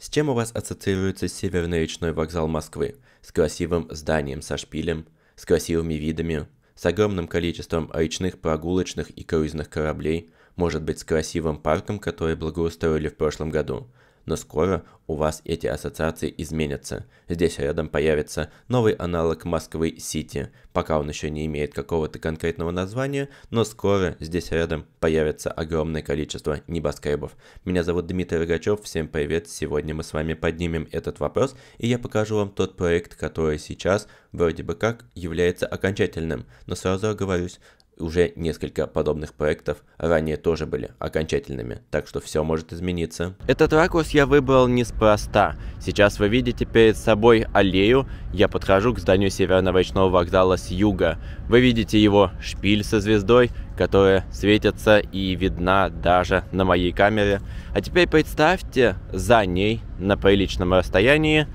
С чем у вас ассоциируется Северный речной вокзал Москвы? С красивым зданием со шпилем, с красивыми видами, с огромным количеством речных прогулочных и круизных кораблей, может быть с красивым парком, который благоустроили в прошлом году, но скоро у вас эти ассоциации изменятся. Здесь рядом появится новый аналог Москвы Сити. Пока он еще не имеет какого-то конкретного названия, но скоро здесь рядом появится огромное количество небоскребов. Меня зовут Дмитрий Рогачев, всем привет, сегодня мы с вами поднимем этот вопрос, и я покажу вам тот проект, который сейчас вроде бы как является окончательным, но сразу оговорюсь, уже несколько подобных проектов ранее тоже были окончательными, так что все может измениться. Этот ракурс я выбрал неспроста. Сейчас вы видите перед собой аллею, я подхожу к зданию Северного восточного вокзала с юга. Вы видите его шпиль со звездой, которая светится и видна даже на моей камере. А теперь представьте за ней на приличном расстоянии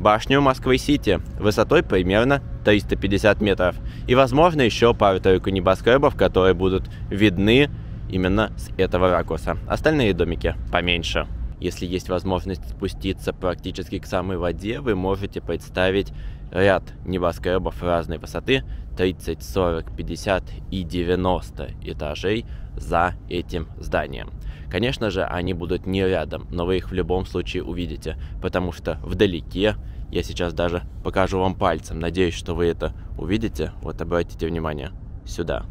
башню Москвы-Сити высотой примерно 350 метров. И, возможно, еще пару-тройку небоскребов, которые будут видны именно с этого ракурса. Остальные домики поменьше. Если есть возможность спуститься практически к самой воде, вы можете представить ряд небоскребов разной высоты 30, 40, 50 и 90 этажей за этим зданием. Конечно же, они будут не рядом, но вы их в любом случае увидите, потому что вдалеке я сейчас даже покажу вам пальцем. Надеюсь, что вы это увидите. Вот обратите внимание сюда.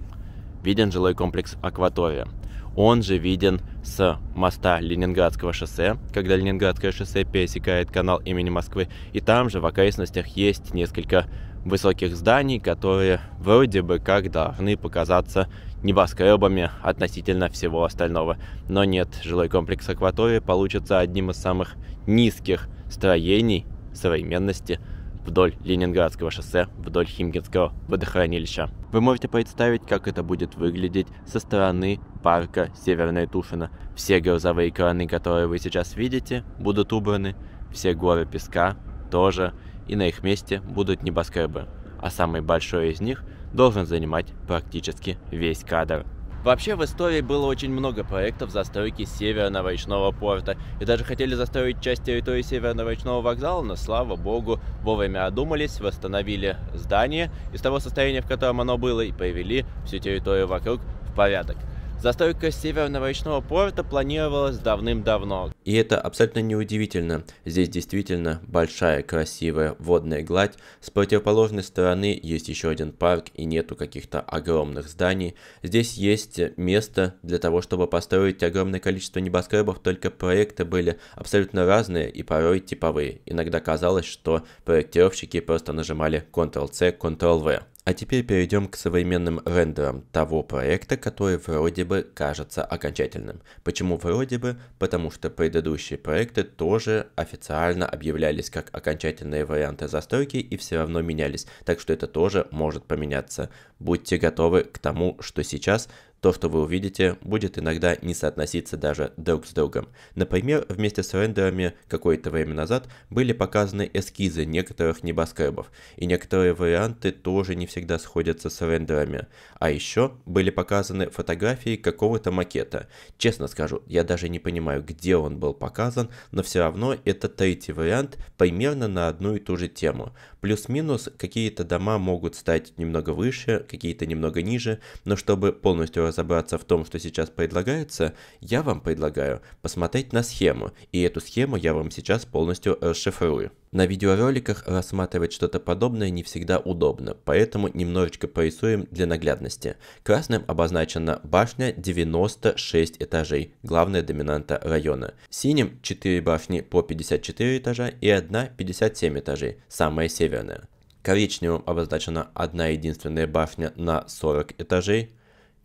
Виден жилой комплекс «Акватория». Он же виден с моста Ленинградского шоссе, когда Ленинградское шоссе пересекает канал имени Москвы. И там же в окрестностях есть несколько высоких зданий, которые вроде бы как должны показаться небоскребами относительно всего остального. Но нет, жилой комплекс акватории получится одним из самых низких строений современности вдоль Ленинградского шоссе, вдоль Химкинского водохранилища. Вы можете представить, как это будет выглядеть со стороны парка Северная Тушина. Все грозовые краны, которые вы сейчас видите, будут убраны, все горы песка тоже, и на их месте будут небоскребы. А самый большой из них должен занимать практически весь кадр. Вообще в истории было очень много проектов застройки Северного речного порта. И даже хотели застроить часть территории Северного речного вокзала, но, слава богу, вовремя одумались, восстановили здание из того состояния, в котором оно было, и привели всю территорию вокруг в порядок. Застройка северного речного порта планировалась давным-давно. И это абсолютно неудивительно. Здесь действительно большая красивая водная гладь. С противоположной стороны есть еще один парк и нету каких-то огромных зданий. Здесь есть место для того, чтобы построить огромное количество небоскребов, только проекты были абсолютно разные и порой типовые. Иногда казалось, что проектировщики просто нажимали Ctrl-C, Ctrl-V. А теперь перейдем к современным рендерам того проекта, который вроде бы кажется окончательным. Почему вроде бы? Потому что предыдущие проекты тоже официально объявлялись как окончательные варианты застройки и все равно менялись, так что это тоже может поменяться. Будьте готовы к тому, что сейчас то, что вы увидите, будет иногда не соотноситься даже друг с другом. Например, вместе с рендерами какое-то время назад были показаны эскизы некоторых небоскребов, и некоторые варианты тоже не всегда сходятся с рендерами. А еще были показаны фотографии какого-то макета. Честно скажу, я даже не понимаю, где он был показан, но все равно это третий вариант примерно на одну и ту же тему. Плюс-минус какие-то дома могут стать немного выше, какие-то немного ниже, но чтобы полностью разобраться в том, что сейчас предлагается, я вам предлагаю посмотреть на схему, и эту схему я вам сейчас полностью расшифрую. На видеороликах рассматривать что-то подобное не всегда удобно, поэтому немножечко порисуем для наглядности. Красным обозначена башня 96 этажей, главная доминанта района. Синим 4 башни по 54 этажа и одна 57 этажей, самая северная. Коричневым обозначена одна единственная башня на 40 этажей,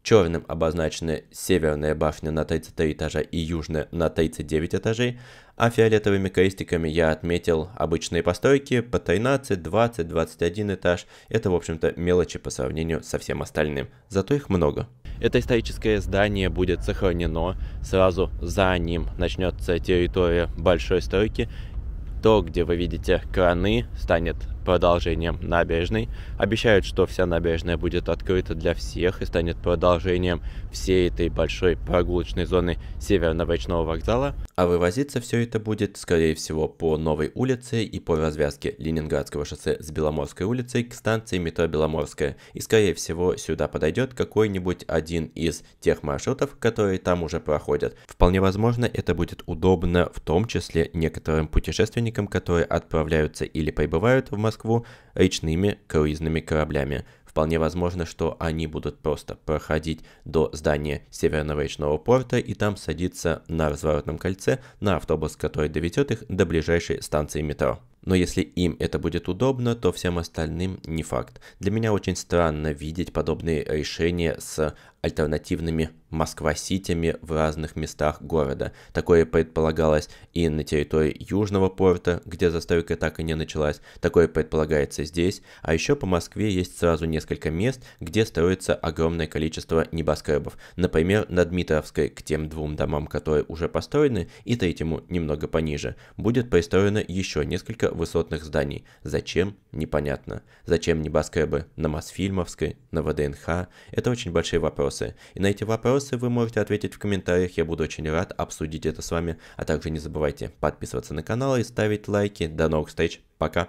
Черным обозначены северная башня на 33 этажа и южная на 39 этажей, а фиолетовыми крестиками я отметил обычные постройки по 13, 20, 21 этаж. Это, в общем-то, мелочи по сравнению со всем остальным, зато их много. Это историческое здание будет сохранено, сразу за ним начнется территория большой стройки. То, где вы видите краны, станет продолжением набережной. Обещают, что вся набережная будет открыта для всех и станет продолжением всей этой большой прогулочной зоны Северного речного вокзала. А вывозиться все это будет, скорее всего, по новой улице и по развязке Ленинградского шоссе с Беломорской улицей к станции метро Беломорская. И, скорее всего, сюда подойдет какой-нибудь один из тех маршрутов, которые там уже проходят. Вполне возможно, это будет удобно в том числе некоторым путешественникам, которые отправляются или прибывают в Москву, Москву речными круизными кораблями. Вполне возможно, что они будут просто проходить до здания Северного речного порта и там садиться на разворотном кольце на автобус, который доведет их до ближайшей станции метро. Но если им это будет удобно, то всем остальным не факт. Для меня очень странно видеть подобные решения с альтернативными Москва-ситями в разных местах города. Такое предполагалось и на территории Южного порта, где застройка так и не началась. Такое предполагается здесь. А еще по Москве есть сразу несколько мест, где строится огромное количество небоскребов. Например, на Дмитровской к тем двум домам, которые уже построены, и третьему немного пониже, будет пристроено еще несколько высотных зданий. Зачем? Непонятно. Зачем небоскребы на Мосфильмовской, на ВДНХ? Это очень большие вопросы. И на эти вопросы вы можете ответить в комментариях, я буду очень рад обсудить это с вами. А также не забывайте подписываться на канал и ставить лайки. До новых встреч, пока!